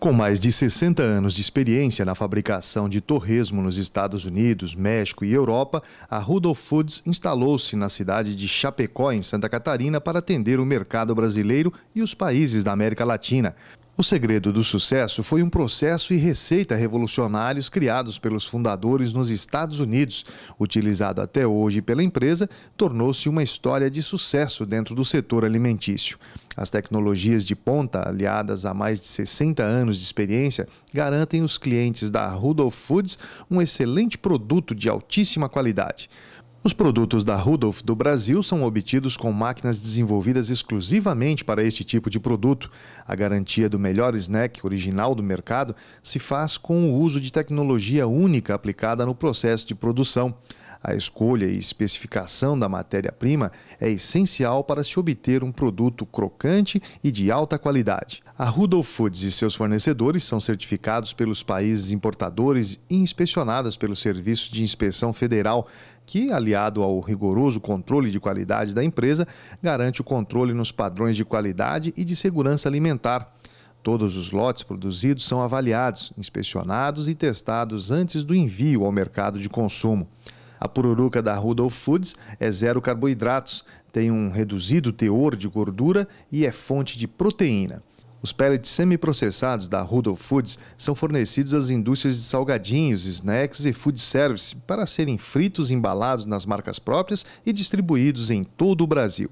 Com mais de 60 anos de experiência na fabricação de torresmo nos Estados Unidos, México e Europa, a Rudolph Foods instalou-se na cidade de Chapecó, em Santa Catarina, para atender o mercado brasileiro e os países da América Latina. O segredo do sucesso foi um processo e receita revolucionários criados pelos fundadores nos Estados Unidos. Utilizado até hoje pela empresa, tornou-se uma história de sucesso dentro do setor alimentício. As tecnologias de ponta, aliadas a mais de 60 anos de experiência, garantem os clientes da Rudolph Foods um excelente produto de altíssima qualidade. Os produtos da Rudolf do Brasil são obtidos com máquinas desenvolvidas exclusivamente para este tipo de produto. A garantia do melhor snack original do mercado se faz com o uso de tecnologia única aplicada no processo de produção. A escolha e especificação da matéria-prima é essencial para se obter um produto crocante e de alta qualidade. A Rudolf Foods e seus fornecedores são certificados pelos países importadores e inspecionadas pelo Serviço de Inspeção Federal, que, aliado ao rigoroso controle de qualidade da empresa, garante o controle nos padrões de qualidade e de segurança alimentar. Todos os lotes produzidos são avaliados, inspecionados e testados antes do envio ao mercado de consumo. A pururuca da Rudolph Foods é zero carboidratos, tem um reduzido teor de gordura e é fonte de proteína. Os pellets semi-processados da Rudolph Foods são fornecidos às indústrias de salgadinhos, snacks e food service para serem fritos e embalados nas marcas próprias e distribuídos em todo o Brasil.